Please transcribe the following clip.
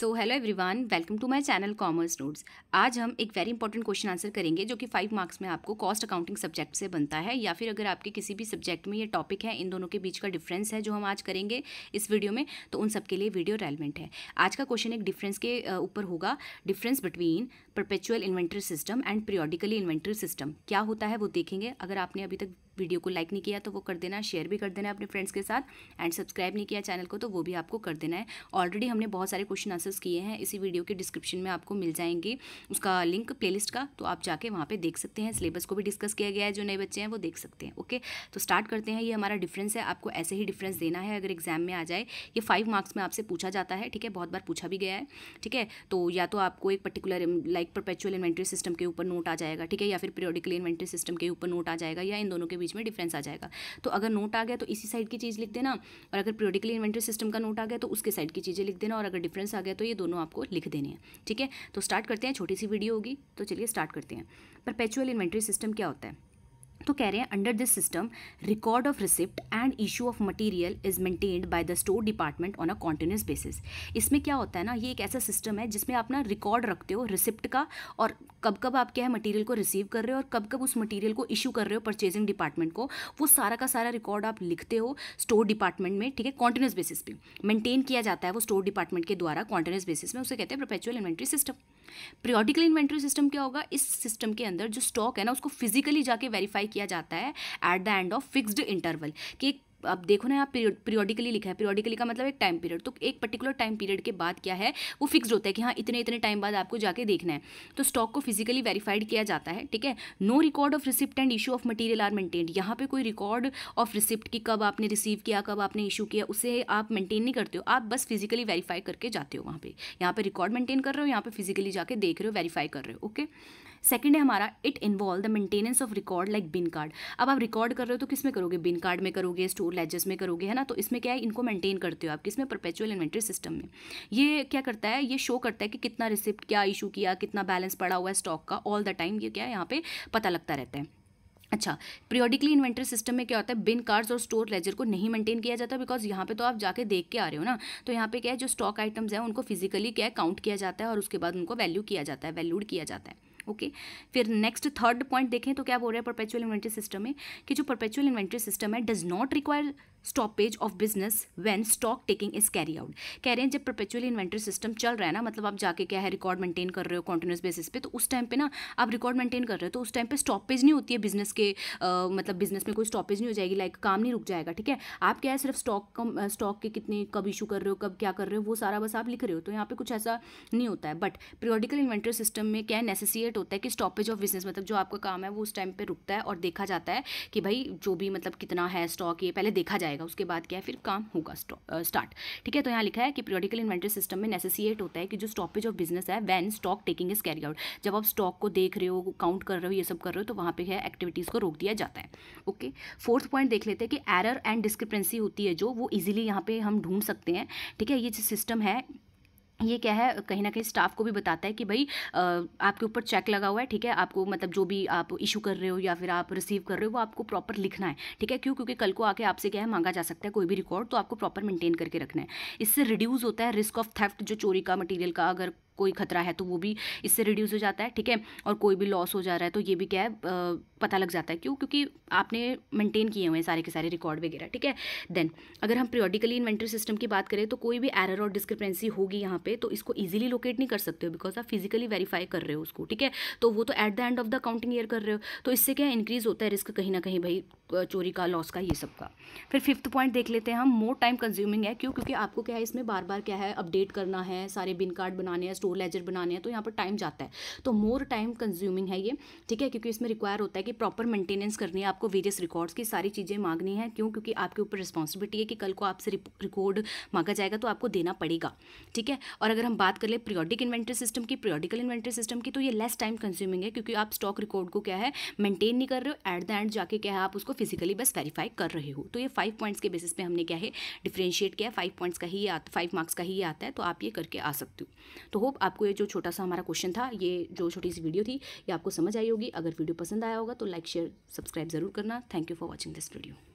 So hello everyone welcome to my channel commerce notes आज हम एक वेरी इंपॉर्टेंट क्वेश्चन आंसर करेंगे जो कि फाइव मार्क्स में आपको कॉस्ट अकाउंटिंग सब्जेक्ट से बनता है या फिर अगर आपके किसी भी सब्जेक्ट में ये टॉपिक है इन दोनों के बीच का डिफरेंस है जो हम आज करेंगे इस वीडियो में तो उन सबके लिए वीडियो रेलिवेंट है आज का क्वेश्चन एक डिफरेंस के ऊपर होगा difference between perpetual inventory system and periodically inventory system क्या होता है वो देखेंगे अगर आपने अभी तक वीडियो को लाइक नहीं किया तो वो कर देना शेयर भी कर देना अपने फ्रेंड्स के साथ एंड सब्सक्राइब नहीं किया चैनल को तो वो भी आपको कर देना है ऑलरेडी हमने बहुत सारे क्वेश्चन आंसर्स किए हैं इसी वीडियो के डिस्क्रिप्शन में आपको मिल जाएंगे उसका लिंक प्लेलिस्ट का तो आप जाके वहाँ पर देख सकते हैं सिलेबस को भी डिस्कस किया गया है जो नए बच्चे हैं वो देख सकते हैं ओके तो स्टार्ट करते हैं ये हमारा डिफरेंस है आपको ऐसे ही डिफरेंस देना है अगर एग्जाम में आ जाए ये फाइव मार्क्स में आपसे पूछा जाता है ठीक है बहुत बार पूछा भी गया है ठीक है तो या तो आपको एक particular like perpetual inventory system के ऊपर नोट आ जाएगा ठीक है या फिर पीरियोडिकली इन्वेंट्री सिस्टम के ऊपर नोट आ जाएगा या इन दोनों के बीच बीच में डिफरेंस आ जाएगा तो अगर नोट आ गया तो इसी साइड की चीज़ लिख देना और अगर प्रियोडिकली इन्वेंट्री सिस्टम का नोट आ गया तो उसके साइड की चीज़ें लिख देना और अगर डिफरेंस आ गया तो ये दोनों आपको लिख देने हैं ठीक है तो स्टार्ट करते हैं छोटी सी वीडियो होगी तो चलिए स्टार्ट करते हैं परपेचुअल इन्वेंट्री सिस्टम क्या होता है तो कह रहे हैं under this system record of receipt and issue of material is maintained by the store department on a continuous basis इसमें क्या होता है ना ये एक ऐसा सिस्टम है जिसमें आप ना रिकॉर्ड रखते हो रिसिप्ट का और कब कब आप क्या है मटेरियल को रिसीव कर रहे हो और कब कब उस मटेरियल को इशू कर रहे हो परचेजिंग डिपार्टमेंट को वो सारा का सारा रिकॉर्ड आप लिखते हो स्टोर डिपार्टमेंट में ठीक है कॉन्टिन्यूस बेसिस पे मेंटेन किया जाता है वो स्टोर डिपार्टमेंट के द्वारा कॉन्टिन्यूस बेसिस में उसे कहते हैं perpetual inventory system periodical inventory system क्या होगा इस सिस्टम के अंदर जो स्टॉक है ना उसको फिजिकली जाके वेरीफाई किया जाता है at the end of fixed interval कि एक अब देखो ना यहाँ पीरियोडिकली लिखा है पीरियोडिकली का मतलब एक टाइम पीरियड तो एक पर्टिकुलर टाइम पीरियड के बाद क्या है वो फिक्स होता है कि हाँ इतने इतने टाइम बाद आपको जाके देखना है तो स्टॉक को फिजिकली वेरीफाइड किया जाता है ठीक है no record of receipt and issue of material are maintained यहाँ पे कोई रिकॉर्ड ऑफ रिसिप्ट की कब आपने रिसीव किया कब आपने इशू किया उसे आप मेंटेन नहीं करते हो आप बस फिजिकली वेरीफाई करके जाते हो वहाँ पर यहाँ पर रिकॉर्ड मेंटेन कर रहे हो यहाँ पे फिजिकली जाके देख रहे हो वेरीफाई कर रहे हो ओके okay? सेकंड है हमारा it involve the maintenance of record like bin card अब आप रिकॉर्ड कर रहे हो तो किस में करोगे बिन कार्ड में करोगे स्टोर लेजर्स में करोगे है ना तो इसमें क्या है इनको मेंटेन करते हो आप किसमें परपेचुअल इन्वेंट्री सिस्टम में ये क्या करता है ये शो करता है कि कितना रिसिप्ट क्या इशू किया कितना बैलेंस पड़ा हुआ है स्टॉक का ऑल द टाइम ये क्या है यहाँ पे पता लगता रहता है अच्छा पीरियोडिकली इन्वेंट्री सिस्टम में क्या होता है बिन कार्ड्स और स्टोर लेजर को नहीं मेंटेन किया जाता बिकॉज यहाँ पे तो आप जाके देख के आ रहे हो ना तो यहाँ पे क्या है जो स्टॉक आइटम्स हैं उनको फिजिकली क्या है काउंट किया जाता है और उसके बाद उनको वैल्यू किया जाता है वैल्यूड किया जाता है ओके फिर नेक्स्ट थर्ड पॉइंट देखें तो क्या बोल रहे हैं परपेचुअल इन्वेंट्री सिस्टम में कि जो परपेचुअल इन्वेंट्री सिस्टम है does not require stoppage of business when stock taking is carry out कह रहे हैं जब परपेचुअल इन्वेंट्री सिस्टम चल रहा है ना मतलब आप जाके क्या है रिकॉर्ड मेंटेन कर रहे हो कॉन्टिन्यूस बेसिस पे तो उस टाइम पे ना आप रिकॉर्ड मेंटेन कर रहे हो तो उस टाइम पे स्टॉपेज नहीं होती है बिजनेस के आ, मतलब बिजनेस में कोई स्टॉपेज नहीं हो जाएगी लाइक काम नहीं रुक जाएगा ठीक है आप क्या है सिर्फ स्टॉक स्टॉक के कितने कब इशू कर रहे हो कब क्या कर रहे हो वो सारा बस आप लिख रहे हो तो यहाँ पे कुछ ऐसा नहीं होता है बट पीरियोडिकल इन्वेंट्री सिस्टम में क्या नेसेसिएट होता है कि स्टॉपेज ऑफ बिजनेस मतलब जो आपका काम है वो उस टाइम पर रुकता है और देखा जाता है कि भाई जो भी मतलब कितना है स्टॉक ये पहले देखा जाएगा उसके बाद क्या है फिर काम होगा स्टार्ट ठीक है तो यहाँ लिखा है कि पीरियडिकल इन्वेंट्री सिस्टम में नेसेसिएट होता है कि जो स्टॉपेज ऑफ बिजनेस है when stock taking is carry out जब आप स्टॉक को देख रहे हो काउंट कर रहे हो ये सब कर रहे हो तो वहाँ पे है एक्टिविटीज़ को रोक दिया जाता है ओके फोर्थ पॉइंट देख लेते हैं कि एरर एंड डिस्क्रिपेंसी होती है जो वो इजिली यहाँ पे हम ढूंढ सकते हैं ठीक है ये जो सिस्टम है ये क्या है कहीं ना कहीं स्टाफ को भी बताता है कि भाई आपके ऊपर चेक लगा हुआ है ठीक है आपको मतलब जो भी आप इशू कर रहे हो या फिर आप रिसीव कर रहे हो वो आपको प्रॉपर लिखना है ठीक है क्यों क्योंकि कल को आके आपसे क्या है मांगा जा सकता है कोई भी रिकॉर्ड तो आपको प्रॉपर मेंटेन करके रखना है इससे रिड्यूज़ होता है रिस्क ऑफ थेफ्ट जो चोरी का मटीरियल का अगर कोई खतरा है तो वो भी इससे रिड्यूस हो जाता है ठीक है और कोई भी लॉस हो जा रहा है तो ये भी क्या है पता लग जाता है क्यों क्योंकि आपने मेंटेन किए हुए हैं सारे के सारे रिकॉर्ड वगैरह ठीक है देन अगर हम प्रियोडिकली इन्वेंट्री सिस्टम की बात करें तो कोई भी एरर और डिस्क्रिपेंसी होगी यहाँ पे तो इसको ईजिली लोकेट नहीं कर सकते हो बिकॉज आप फिजिकली वेरीफाई कर रहे हो उसको ठीक है तो वो तो at the end of the counting year कर रहे हो तो इससे क्या इंक्रीज होता है रिस्क कहीं ना कहीं भाई चोरी का लॉस का ये सब का फिर फिफ्थ पॉइंट देख लेते हैं हम मोर टाइम कंज्यूमिंग है क्यों क्योंकि आपको क्या है इसमें बार बार क्या है अपडेट करना है सारे बिन कार्ड बनाने हैं स्टोर स्टोर लेजर बनाने हैं तो यहाँ पर टाइम जाता है तो मोर टाइम कंज्यूमिंग है ये ठीक है क्योंकि इसमें रिक्वायर होता है कि प्रॉपर मेंटेनेंस करनी है आपको वेरियस रिकॉर्ड्स की सारी चीज़ें मांगनी है क्यों क्योंकि आपके ऊपर रिस्पॉन्सिबिलिटी है कि कल को आपसे रिकॉर्ड मांगा जाएगा तो आपको देना पड़ेगा ठीक है और अगर हम बात कर ले प्रियोडिक इन्वेंट्री सिस्टम की प्रियोडिकल इन्वेंट्री सिस्टम की तो ये लेस टाइम कंज्यूमिंग है क्योंकि आप स्टॉक रिकॉर्ड को क्या है मेंटेन नहीं कर रहे हो एट द एंड जाके क्या है आप उसको फिजिकली बस वेरीफाई कर रहे हो तो ये फाइव पॉइंट्स के बेसिस पे हमने क्या है डिफ्रेंशिएट किया फाइव पॉइंट्स का ही फाइव मार्क्स का ही आता है तो आप ये करके आ सकते हो तो हो होप आपको ये जो छोटा सा हमारा क्वेश्चन था ये जो छोटी सी वीडियो थी ये आपको समझ आई होगी अगर वीडियो पसंद आया होगा तो लाइक शेयर सब्सक्राइब ज़रूर करना thank you for watching this video